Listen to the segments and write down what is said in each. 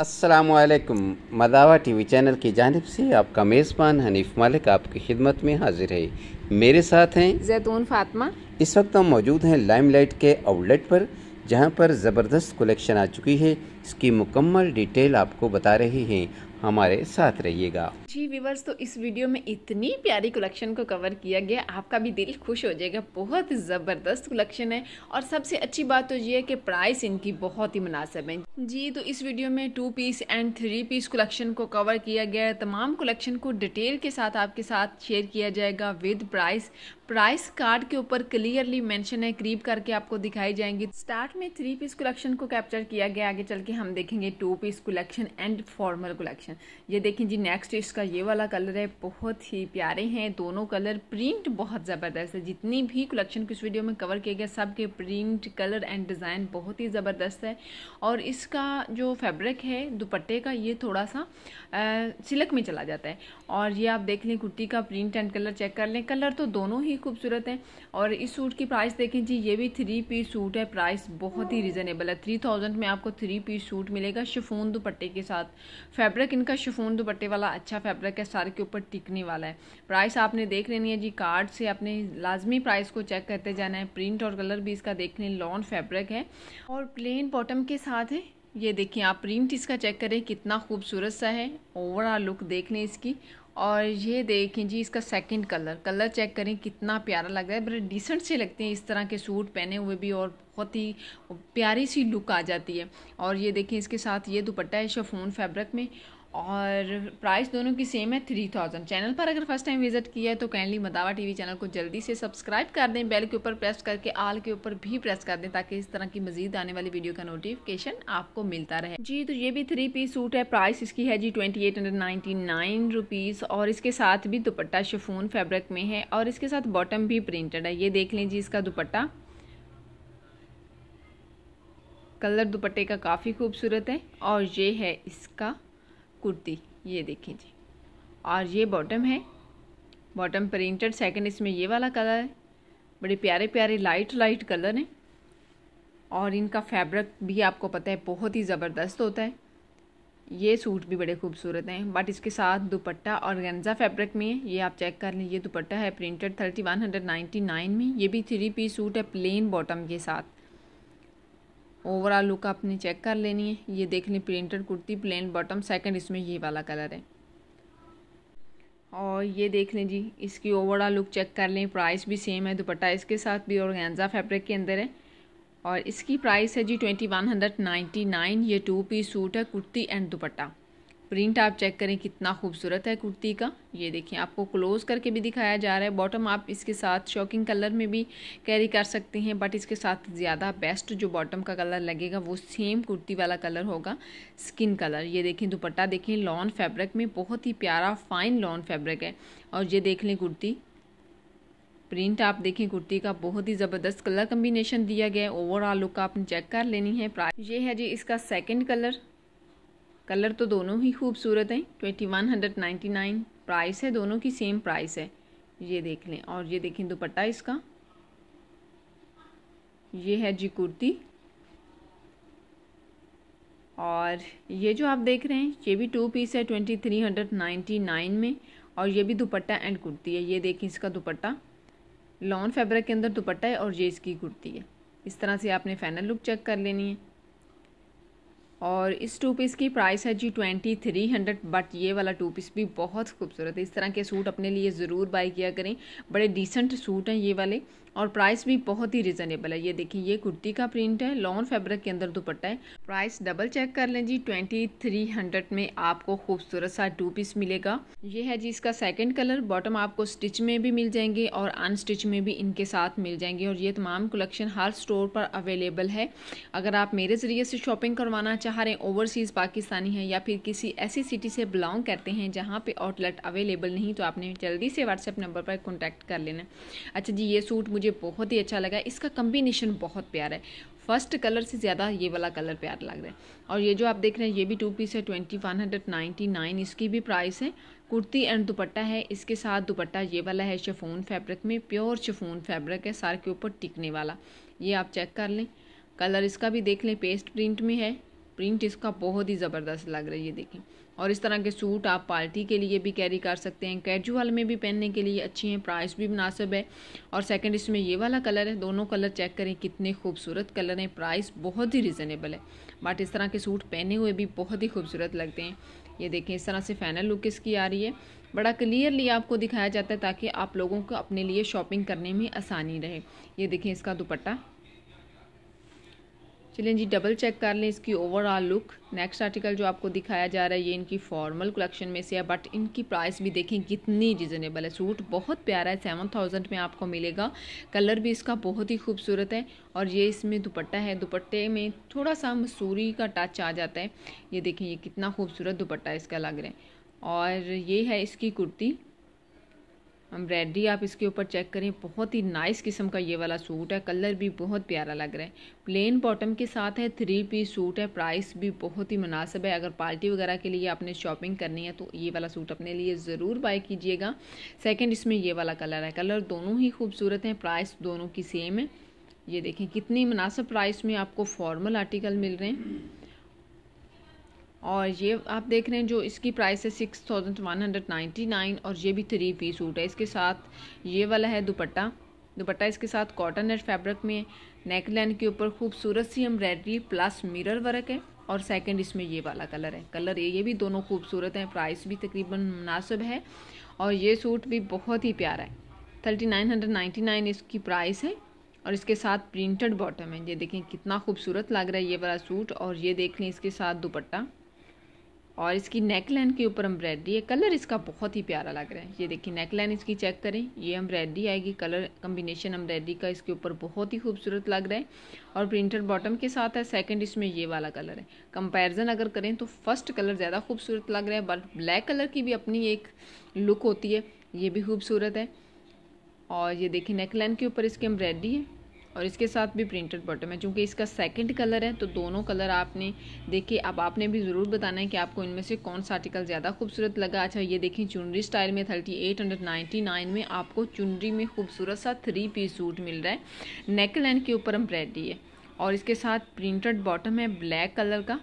असलकम मदावा TV channel की जानब से आपका मेज़बान हनीफ मालिक आपकी खिदमत में हाजिर है मेरे साथ हैं जैतून फातिमा इस वक्त हम मौजूद हैं लाइमलाइट के आउटलेट पर जहां पर ज़बरदस्त कलेक्शन आ चुकी है इसकी मुकम्मल डिटेल आपको बता रहे हैं हमारे साथ रहिएगा जी व्यूवर्स तो इस वीडियो में इतनी प्यारी कलेक्शन को कवर किया गया आपका भी दिल खुश हो जाएगा बहुत ज़बरदस्त कलेक्शन है और सबसे अच्छी बात तो ये है कि प्राइस इनकी बहुत ही मुनासिब है जी तो इस वीडियो में two piece and three piece collection को कवर किया गया है तमाम कलेक्शन को डिटेल के साथ आपके साथ शेयर किया जाएगा विद प्राइस प्राइस कार्ड के ऊपर क्लियरली मेंशन है क्रीप करके आपको दिखाई जाएंगी स्टार्ट में थ्री पीस कलेक्शन को कैप्चर किया गया आगे चल के हम देखेंगे two piece collection and formal collection ये देखें जी नेक्स्ट इस उसका ये वाला कलर है बहुत ही प्यारे हैं दोनों कलर प्रिंट बहुत ज़बरदस्त है जितनी भी कलेक्शन को इस वीडियो में कवर किया गया सब के प्रिंट कलर एंड डिज़ाइन बहुत ही ज़बरदस्त है और इसका जो फैब्रिक है दुपट्टे का ये थोड़ा सा सिलक में चला जाता है और ये आप देख लें कुर्ती का प्रिंट एंड कलर चेक कर लें कलर तो दोनों ही खूबसूरत हैं और इस सूट की प्राइस देखें जी ये भी थ्री पीस सूट है प्राइस बहुत ही रिजनेबल है थ्री थाउजेंड में आपको थ्री पीस सूट मिलेगा शिफोन दुपट्टे के साथ फैब्रिक इनका शिफोन दुपट्टे वाला अच्छा फैब्रिक है सारे के ऊपर टिकने वाला है प्राइस आपने देख लेनी है जी कार्ड से अपने लाजमी प्राइस को चेक करते जाना है प्रिंट और कलर भी इसका देख लें लॉन फैब्रिक है और प्लेन बॉटम के साथ है ये देखिए आप प्रिंट इसका चेक करें कितना खूबसूरत सा है ओवरऑल लुक देख लें इसकी और ये देखें जी इसका सेकंड कलर कलर चेक करें कितना प्यारा लग रहा है बड़े डिसेंट से लगते हैं इस तरह के सूट पहने हुए भी और बहुत ही प्यारी सी लुक आ जाती है और ये देखें इसके साथ ये दुपट्टा है शफोन फैब्रिक में और प्राइस दोनों की सेम है थ्री थाउजेंड चैनल पर अगर फर्स्ट टाइम विजिट किया है तो काइंडली मदावा टीवी चैनल को जल्दी से सब्सक्राइब कर दें बेल के ऊपर प्रेस करके आल के ऊपर भी प्रेस कर दें ताकि इस तरह की मजीद आने वाली वीडियो का नोटिफिकेशन आपको मिलता रहे जी तो ये भी थ्री पीस सूट है प्राइस इसकी है जी ट्वेंटी एट हंड्रेड नाइन और इसके साथ भी दुपट्टा शेफोन फेब्रिक में है और इसके साथ बॉटम भी प्रिंटेड है ये देख लें जी इसका दुपट्टा कलर दुपट्टे का काफ़ी खूबसूरत है और ये है इसका कुर्ती ये देखें जी और ये बॉटम है बॉटम प्रिंटेड सेकंड इसमें ये वाला कलर है बड़े प्यारे प्यारे लाइट लाइट कलर हैं और इनका फैब्रिक भी आपको पता है बहुत ही ज़बरदस्त होता है ये सूट भी बड़े खूबसूरत हैं बट इसके साथ दुपट्टा और गेंजा फैब्रिक में है ये आप चेक कर लें ये दुपट्टा है printed thirty one hundred ninety nine में ये भी थ्री पीस सूट है प्लेन बॉटम के साथ ओवरऑल लुक आपने चेक कर लेनी है ये देख लें printed kurti plain bottom second इसमें ये वाला कलर है और ये देख लें जी इसकी ओवरऑल लुक चेक कर लें प्राइस भी सेम है दुपट्टा इसके साथ भी और गेंजा फैब्रिक के अंदर है और इसकी प्राइस है जी twenty one hundred ninety nine ये टू पीस सूट है कुर्ती एंड दुपट्टा प्रिंट आप चेक करें कितना खूबसूरत है कुर्ती का ये देखिए आपको क्लोज़ करके भी दिखाया जा रहा है बॉटम आप इसके साथ शॉकिंग कलर में भी कैरी कर सकते हैं बट इसके साथ ज़्यादा बेस्ट जो बॉटम का कलर लगेगा वो सेम कुर्ती वाला कलर होगा स्किन कलर ये देखें दुपट्टा देखें लॉन फैब्रिक में बहुत ही प्यारा फाइन लॉन फैब्रिक है और ये देख लें कुर्ती प्रिंट आप देखें कुर्ती का बहुत ही ज़बरदस्त कलर कम्बिनेशन दिया गया है ओवरऑल लुक आपने चेक कर लेनी है प्राइस ये है जी इसका सेकंड कलर कलर तो दोनों ही खूबसूरत हैं twenty one hundred ninety nine price है दोनों की सेम प्राइस है ये देख लें और ये देखें दुपट्टा इसका ये है जी कुर्ती और ये जो आप देख रहे हैं ये भी टू पीस है twenty three hundred ninety nine में और ये भी दुपट्टा एंड कुर्ती है ये देखें इसका दुपट्टा लॉन फैब्रिक के अंदर दुपट्टा है और ये इसकी कुर्ती है इस तरह से आपने फाइनल लुक चेक कर लेनी है और इस टू पीस की प्राइस है जी ट्वेंटी थ्री हंड्रेड बट ये वाला टू पीस भी बहुत खूबसूरत है इस तरह के सूट अपने लिए ज़रूर बाई किया करें बड़े डिसेंट सूट हैं ये वाले और प्राइस भी बहुत ही रिजनेबल है ये देखिए ये कुर्ती का प्रिंट है लॉन फैब्रिक के अंदर दुपट्टा है प्राइस डबल चेक कर लें जी ट्वेंटी थ्री हंड्रेड में आपको खूबसूरत सा टू पीस मिलेगा ये है जी इसका सेकेंड कलर बॉटम आपको स्टिच में भी मिल जाएंगे और अनस्टिच में भी इनके साथ मिल जाएंगे और ये तमाम कलेक्शन हर स्टोर पर अवेलेबल है अगर आप मेरे ज़रिए से शॉपिंग करवाना चाह रहे हैं ओवरसीज़ पाकिस्तानी है या फिर किसी ऐसी सिटी से बिलोंग करते हैं जहाँ पर आउटलेट अवेलेबल नहीं तो आपने जल्दी से व्हाट्सएप नंबर पर कॉन्टैक्ट कर लेना अच्छा जी ये सूट मुझे मुझे बहुत ही अच्छा लगा इसका कम्बिनेशन बहुत प्यारा है फर्स्ट कलर से ज़्यादा ये वाला कलर प्यार लग रहा है और ये जो आप देख रहे हैं ये भी टू पीस है twenty one hundred ninety nine इसकी भी प्राइस है कुर्ती एंड दुपट्टा है इसके साथ दुपट्टा ये वाला है शेफोन फैब्रिक में प्योर शेफोन फैब्रिक है सार के ऊपर टिकने वाला ये आप चेक कर लें कलर इसका भी देख लें पेस्ट प्रिंट में है प्रिंट इसका बहुत ही ज़बरदस्त लग रहा है ये देखें और इस तरह के सूट आप पार्टी के लिए भी कैरी कर सकते हैं कैजुअल में भी पहनने के लिए अच्छी हैं प्राइस भी मुनासिब है और सेकंड इसमें ये वाला कलर है दोनों कलर चेक करें कितने खूबसूरत कलर हैं प्राइस बहुत ही रिजनेबल है बट इस तरह के सूट पहने हुए भी बहुत ही खूबसूरत लगते हैं ये देखें इस तरह से फाइनल लुक इसकी आ रही है बड़ा क्लियरली आपको दिखाया जाता है ताकि आप लोगों को अपने लिए शॉपिंग करने में आसानी रहे ये देखें इसका दुपट्टा चलिए जी डबल चेक कर लें इसकी ओवरऑल लुक नेक्स्ट आर्टिकल जो आपको दिखाया जा रहा है ये इनकी फॉर्मल कलेक्शन में से है बट इनकी प्राइस भी देखें कितनी रिजनेबल है सूट बहुत प्यारा है सेवन थाउजेंड में आपको मिलेगा कलर भी इसका बहुत ही खूबसूरत है और ये इसमें दुपट्टा है दुपट्टे में थोड़ा सा मसूरी का टच आ जाता है ये देखें ये कितना खूबसूरत दुपट्टा इसका लग रहा है और ये है इसकी कुर्ती एम्ब्रायड्री आप इसके ऊपर चेक करें बहुत ही नाइस किस्म का ये वाला सूट है कलर भी बहुत प्यारा लग रहा है प्लेन बॉटम के साथ है थ्री पीस सूट है प्राइस भी बहुत ही मुनासब है अगर पार्टी वगैरह के लिए आपने शॉपिंग करनी है तो ये वाला सूट अपने लिए ज़रूर बाई कीजिएगा सेकंड इसमें ये वाला कलर है कलर दोनों ही खूबसूरत हैं प्राइस दोनों की सेम है ये देखें कितनी मुनासब प्राइस में आपको फॉर्मल आर्टिकल मिल रहे हैं और ये आप देख रहे हैं जो इसकी प्राइस है six thousand one hundred ninety nine और ये भी थ्री पीस सूट है इसके साथ ये वाला है दुपट्टा दुपट्टा इसके साथ कॉटन नेट फैब्रिक में नेक लाइन के ऊपर खूबसूरत सी एम्ब्रॉयडरी प्लस मिरर वर्क है और सेकंड इसमें ये वाला कलर है कलर ये भी दोनों खूबसूरत हैं प्राइस भी तकरीबन मुनासिब है और ये सूट भी बहुत ही प्यारा है thirty nine hundred ninety nine इसकी प्राइस है और इसके साथ प्रिंटेड बॉटम है ये देखें कितना खूबसूरत लग रहा है ये वाला सूट और ये देख लें इसके साथ दुपट्टा और इसकी नेक लाइन के ऊपर एम्ब्रायड्री है कलर इसका बहुत ही प्यारा लग रहा है ये देखिए नेक लाइन इसकी चेक करें ये एम्ब्रायड्री आएगी कलर कम्बिनेशन एम्ब्रायड्री का इसके ऊपर बहुत ही खूबसूरत लग रहा है और प्रिंटर बॉटम के साथ है सेकंड इसमें ये वाला कलर है कंपैरिजन अगर करें तो फर्स्ट कलर ज़्यादा खूबसूरत लग रहा है बट ब्लैक कलर की भी अपनी एक लुक होती है ये भी खूबसूरत है और ये देखिए नेक लाइन के ऊपर इसकी एम्ब्रायड्री है और इसके साथ भी प्रिंटेड बॉटम है चूँकि इसका सेकंड कलर है तो दोनों कलर आपने देखिए अब आपने भी ज़रूर बताना है कि आपको इनमें से कौन सा आर्टिकल ज़्यादा खूबसूरत लगा अच्छा ये देखिए चुनरी स्टाइल में thirty eight hundred ninety nine में आपको चुनरी में खूबसूरत सा थ्री पीस सूट मिल रहा है नेक लैंड के ऊपर एम्ब्रॉयडरी है और इसके साथ प्रिंटेड बॉटम है ब्लैक कलर का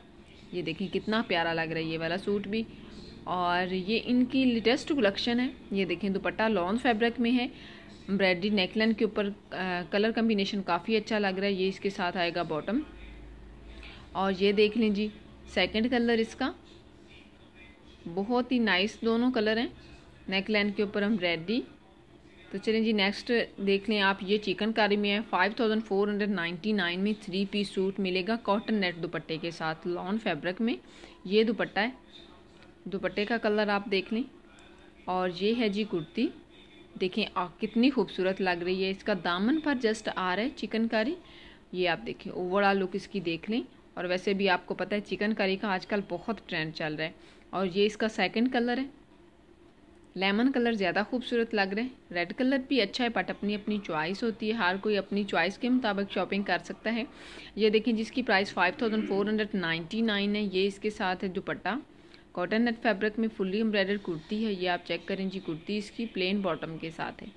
ये देखिए कितना प्यारा लग रहा है ये वाला सूट भी और ये इनकी लेटेस्ट कलेक्शन है ये देखें दुपट्टा लॉन्ग फैब्रिक में है एम्ब्रायड्री नेकलाइन के ऊपर कलर कम्बिनेशन काफ़ी अच्छा लग रहा है ये इसके साथ आएगा बॉटम और ये देख लें जी सेकेंड कलर इसका बहुत ही नाइस दोनों कलर हैं नेकलाइन के ऊपर एम्ब्रायड्री तो चलें जी नेक्स्ट देख लें आप ये चिकनकारी में है five thousand four hundred ninety nine में थ्री पीस सूट मिलेगा कॉटन नेट दुपट्टे के साथ लॉन फैब्रिक में ये दुपट्टा है दुपट्टे का कलर आप देख लें और ये है जी कुर्ती देखें आ, कितनी खूबसूरत लग रही है इसका दामन पर जस्ट आ रहा है चिकन करी ये आप देखें ओवरऑल लुक इसकी देख लें और वैसे भी आपको पता है चिकन करी का आजकल बहुत ट्रेंड चल रहा है और ये इसका सेकंड कलर है लेमन कलर ज़्यादा खूबसूरत लग रहा है रेड कलर भी अच्छा है बट अपनी अपनी चॉइस होती है हर कोई अपनी चॉइस के मुताबिक शॉपिंग कर सकता है ये देखें जिसकी price five thousand four hundred ninety nine है ये इसके साथ है दुपट्टा कॉटन नेट फैब्रिक में फुल्ली एम्ब्रॉयडर कुर्ती है ये आप चेक करें जी कुर्ती इसकी प्लेन बॉटम के साथ है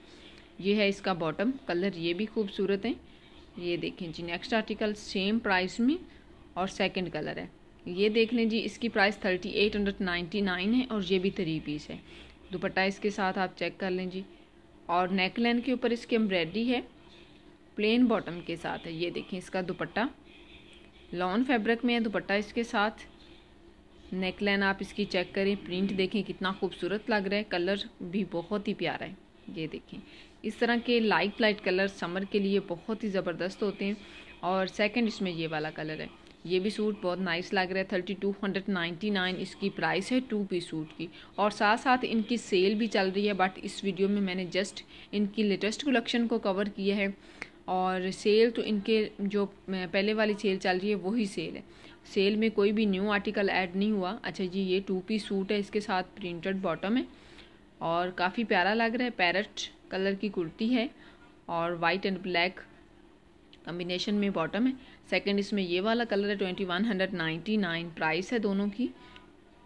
ये है इसका बॉटम कलर ये भी खूबसूरत है ये देखें जी नेक्स्ट आर्टिकल सेम प्राइस में और सेकंड कलर है ये देख लें जी इसकी price thirty eight hundred ninety nine है और ये भी थ्री पीस है दुपट्टा इसके साथ आप चेक कर लें जी और नेक के ऊपर इसकी एम्ब्रॉयडरी है प्लेन बॉटम के साथ है ये देखें इसका दुपट्टा लॉन फैब्रिक में है दुपट्टा इसके साथ नेक लाइन आप इसकी चेक करें प्रिंट देखें कितना खूबसूरत लग रहा है कलर भी बहुत ही प्यारा है ये देखें इस तरह के लाइट लाइट कलर समर के लिए बहुत ही ज़बरदस्त होते हैं और सेकंड इसमें ये वाला कलर है ये भी सूट बहुत नाइस लग रहा है thirty two hundred ninety nine इसकी प्राइस है टू पी सूट की और साथ साथ इनकी सेल भी चल रही है बट इस वीडियो में मैंने जस्ट इनकी लेटेस्ट कलेक्शन को कवर किया है और सेल तो इनके जो पहले वाली सेल चल रही है वही सेल है सेल में कोई भी न्यू आर्टिकल ऐड नहीं हुआ अच्छा जी ये टू पीस सूट है इसके साथ प्रिंटेड बॉटम है और काफ़ी प्यारा लग रहा है पैरट कलर की कुर्ती है और वाइट एंड ब्लैक कम्बिनेशन में बॉटम है सेकंड इसमें ये वाला कलर है twenty one hundred ninety nine price है दोनों की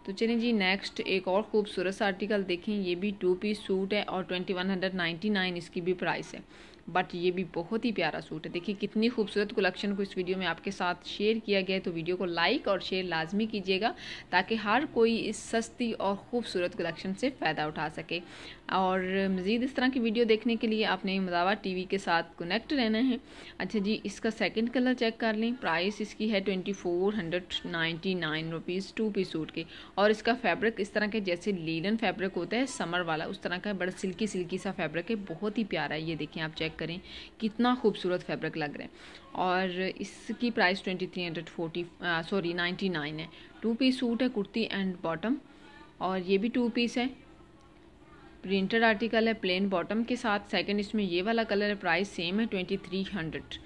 तो चलिए जी नेक्स्ट एक और खूबसूरत सा आर्टिकल देखें ये भी टू पीस सूट है और twenty one hundred ninety nine इसकी भी प्राइस है बट ये भी बहुत ही प्यारा सूट है देखिए कितनी खूबसूरत कलेक्शन को इस वीडियो में आपके साथ शेयर किया गया है तो वीडियो को लाइक और शेयर लाजमी कीजिएगा ताकि हर कोई इस सस्ती और खूबसूरत कलेक्शन से फ़ायदा उठा सके और मज़ीद इस तरह की वीडियो देखने के लिए आपने मजावा वी के साथ कनेक्ट रहना है अच्छा जी इसका सेकेंड कलर चेक कर लें प्राइस इसकी है twenty four hundred ninety nine rupees two P suit के और इसका फैब्रिक इस तरह के जैसे लीडन फैब्रिक होता है समर वाला उस तरह का बड़ा सिल्की सिल्की सा फैब्रिक है बहुत ही प्यारा है ये देखें आप चेक चेक करें कितना खूबसूरत फैब्रिक लग रहा है और इसकी price twenty three hundred forty sorry ninety nine है टू पीस सूट है कुर्ती एंड बॉटम और ये भी टू पीस है प्रिंटेड आर्टिकल है प्लेन बॉटम के साथ सेकंड इसमें ये वाला कलर है प्राइस सेम है ट्वेंटी थ्री हंड्रेड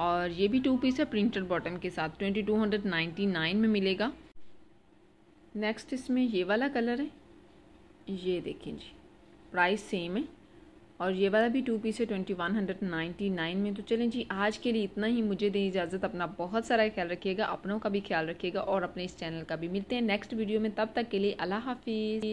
और ये भी टू पीस है प्रिंटेड बॉटम के साथ twenty two hundred ninety nine में मिलेगा नेक्स्ट इसमें ये वाला कलर है ये देखें जी प्राइस सेम है और ये वाला भी टू पीस है twenty one hundred ninety nine में तो चलें जी आज के लिए इतना ही मुझे दें इजाज़त अपना बहुत सारा ख्याल रखिएगा अपनों का भी ख्याल रखिएगा और अपने इस चैनल का भी मिलते हैं नेक्स्ट वीडियो में तब तक के लिए अल्लाह हाफिज़